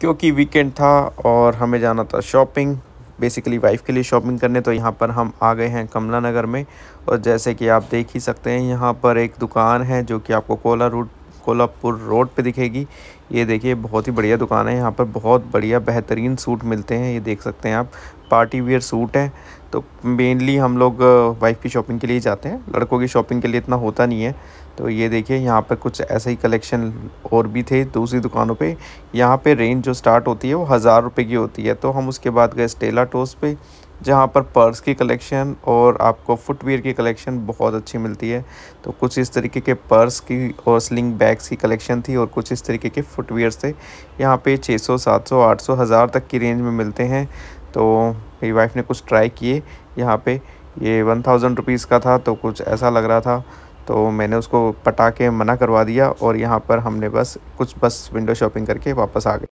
क्योंकि वीकेंड था और हमें जाना था शॉपिंग बेसिकली वाइफ़ के लिए शॉपिंग करने तो यहाँ पर हम आ गए हैं कमला नगर में और जैसे कि आप देख ही सकते हैं यहाँ पर एक दुकान है जो कि आपको कोला रूट कोल्हापुर रोड पे दिखेगी ये देखिए बहुत ही बढ़िया दुकान है यहाँ पर बहुत बढ़िया बेहतरीन सूट मिलते हैं ये देख सकते हैं आप पार्टी वेयर सूट है तो मेनली हम लोग वाइफ की शॉपिंग के लिए जाते हैं लड़कों की शॉपिंग के लिए इतना होता नहीं है तो ये देखिए यहाँ पर कुछ ऐसे ही कलेक्शन और भी थे दूसरी दुकानों पे यहाँ पे रेंज जो स्टार्ट होती है वो हज़ार रुपये की होती है तो हम उसके बाद गए स्टेला टोस पे जहाँ पर पर्स की कलेक्शन और आपको फुटवेयर की कलेक्शन बहुत अच्छी मिलती है तो कुछ इस तरीके के पर्स की और स्लिंग बैग्स की कलेक्शन थी और कुछ इस तरीके के फुटवेयर थे यहाँ पे 600, 700, 800, हज़ार तक की रेंज में मिलते हैं तो मेरी वाइफ ने कुछ ट्राई किए यहाँ पे ये वन थाउजेंड रुपीज़ का था तो कुछ ऐसा लग रहा था तो मैंने उसको पटा के मना करवा दिया और यहाँ पर हमने बस कुछ बस विंडो शॉपिंग करके वापस आ गए